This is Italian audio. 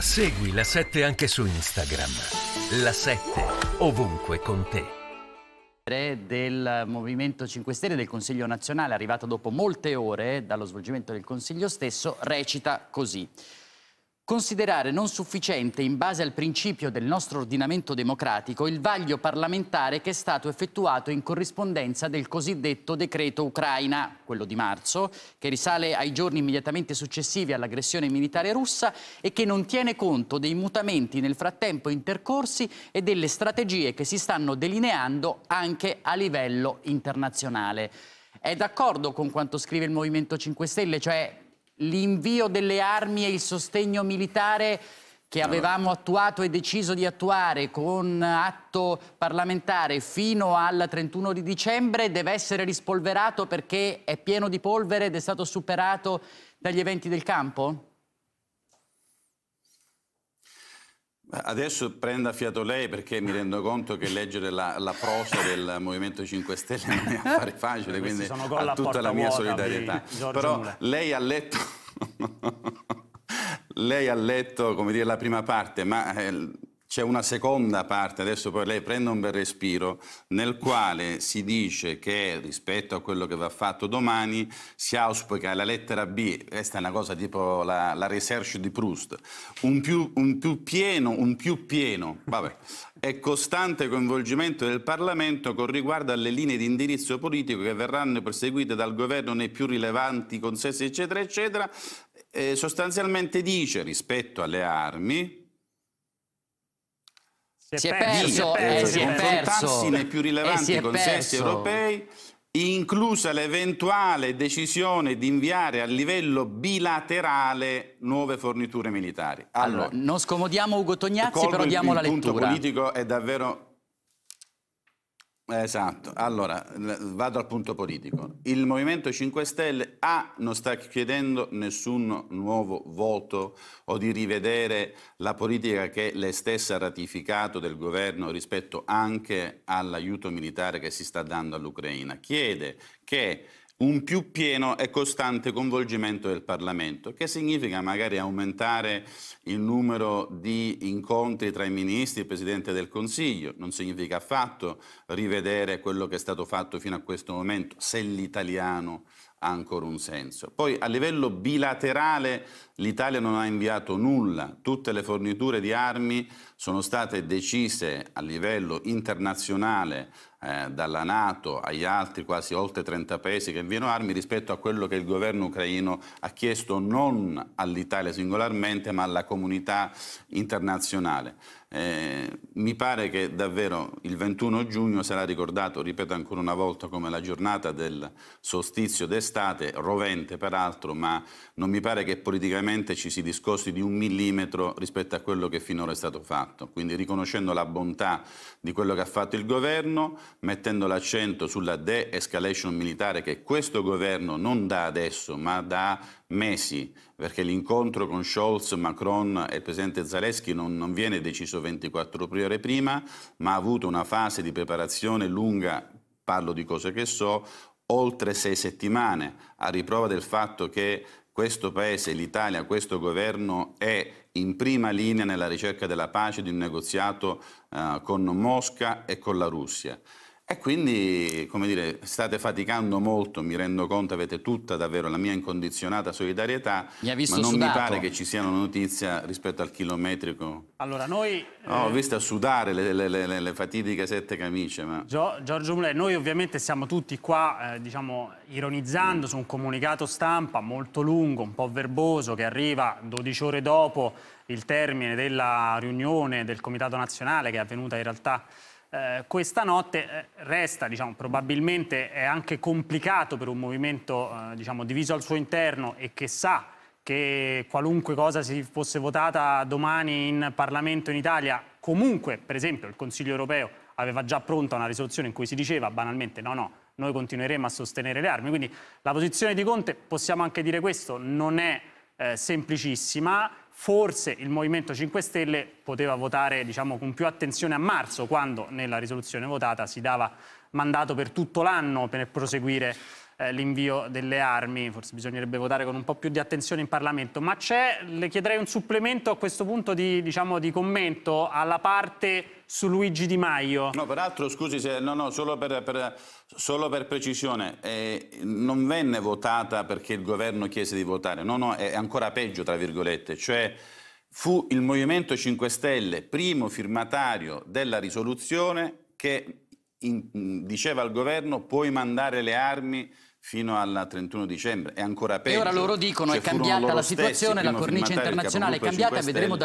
Segui la 7 anche su Instagram. La 7 ovunque con te del Movimento 5 Stelle del Consiglio nazionale, arrivata dopo molte ore dallo svolgimento del Consiglio stesso, recita così considerare non sufficiente, in base al principio del nostro ordinamento democratico, il vaglio parlamentare che è stato effettuato in corrispondenza del cosiddetto decreto Ucraina, quello di marzo, che risale ai giorni immediatamente successivi all'aggressione militare russa e che non tiene conto dei mutamenti nel frattempo intercorsi e delle strategie che si stanno delineando anche a livello internazionale. È d'accordo con quanto scrive il Movimento 5 Stelle, cioè l'invio delle armi e il sostegno militare che ah. avevamo attuato e deciso di attuare con atto parlamentare fino al 31 di dicembre deve essere rispolverato perché è pieno di polvere ed è stato superato dagli eventi del campo? Adesso prenda fiato lei perché mi rendo conto che leggere la, la prosa del Movimento 5 Stelle non è affare facile, quindi ha tutta la mia solidarietà. Però Mula. lei ha letto... lei ha letto, come dire, la prima parte, ma eh, c'è una seconda parte, adesso poi lei prende un bel respiro, nel quale si dice che rispetto a quello che va fatto domani si auspica la lettera B, questa è una cosa tipo la, la research di Proust, un più, un più pieno, un più pieno, vabbè, e costante coinvolgimento del Parlamento con riguardo alle linee di indirizzo politico che verranno perseguite dal governo nei più rilevanti consessi, eccetera, eccetera, eh, sostanzialmente dice rispetto alle armi, si è perso, eh, eh, si è perso nei più rilevanti eh, consessi europei inclusa l'eventuale decisione di inviare a livello bilaterale nuove forniture militari. Allora, allora non scomodiamo Ugo Tognazzi, però diamo la lettura. Il punto politico è davvero Esatto, allora vado al punto politico. Il Movimento 5 Stelle A non sta chiedendo nessun nuovo voto o di rivedere la politica che lei stessa ha ratificato del governo rispetto anche all'aiuto militare che si sta dando all'Ucraina. Chiede che un più pieno e costante coinvolgimento del Parlamento, che significa magari aumentare il numero di incontri tra i ministri e il Presidente del Consiglio, non significa affatto rivedere quello che è stato fatto fino a questo momento, se l'italiano ha ancora un senso. Poi a livello bilaterale l'Italia non ha inviato nulla, tutte le forniture di armi sono state decise a livello internazionale eh, dalla Nato agli altri quasi oltre 30 paesi che inviano armi rispetto a quello che il governo ucraino ha chiesto non all'Italia singolarmente ma alla comunità internazionale. Eh, mi pare che davvero il 21 giugno sarà ricordato, ripeto ancora una volta, come la giornata del solstizio d'estate contestate, rovente peraltro, ma non mi pare che politicamente ci si discosti di un millimetro rispetto a quello che finora è stato fatto. Quindi riconoscendo la bontà di quello che ha fatto il governo, mettendo l'accento sulla de-escalation militare che questo governo non da adesso, ma da mesi, perché l'incontro con Scholz, Macron e il presidente Zaleschi non, non, viene deciso 24 ore prima, ma ha avuto una fase di preparazione lunga, parlo di cose che so, oltre sei settimane, a riprova del fatto che questo Paese, l'Italia, questo governo è in prima linea nella ricerca della pace di un negoziato eh, con Mosca e con la Russia. E quindi, come dire, state faticando molto, mi rendo conto, avete tutta davvero la mia incondizionata solidarietà, mi ma non sudato. mi pare che ci sia una notizia rispetto al chilometrico. Allora, noi... No, ho eh, visto sudare le, le, le, le, fatidiche sette camicie, ma... Gio Giorgio Mule, noi ovviamente siamo tutti qua, eh, diciamo, ironizzando mm. su un comunicato stampa molto lungo, un po' verboso, che arriva 12 ore dopo il termine della riunione del Comitato Nazionale, che è avvenuta in realtà eh, questa notte eh, resta, diciamo, probabilmente è anche complicato per un movimento eh, diciamo, diviso al suo interno e che sa che qualunque cosa si fosse votata domani in Parlamento in Italia, comunque, per esempio, il Consiglio europeo aveva già pronta una risoluzione in cui si diceva banalmente no, no, noi continueremo a sostenere le armi. Quindi la posizione di Conte, possiamo anche dire questo, non è eh, semplicissima Forse il Movimento 5 Stelle poteva votare diciamo, con più attenzione a marzo, quando nella risoluzione votata si dava mandato per tutto l'anno per proseguire eh, l'invio delle armi, forse bisognerebbe votare con un po' più di attenzione in Parlamento, ma c'è, le chiederei un supplemento a questo punto di, diciamo, di commento alla parte su Luigi Di Maio. No, peraltro, scusi, se, no, no, solo per, per, solo per precisione, eh, non venne votata perché il governo chiese di votare, no, no, è ancora peggio, tra virgolette, cioè fu il Movimento 5 Stelle primo firmatario della risoluzione che in, diceva al governo puoi mandare le armi fino al 31 dicembre, è ancora peggio. E ora loro dicono che cioè, è cambiata la situazione, la cornice internazionale è cambiata, vedremo da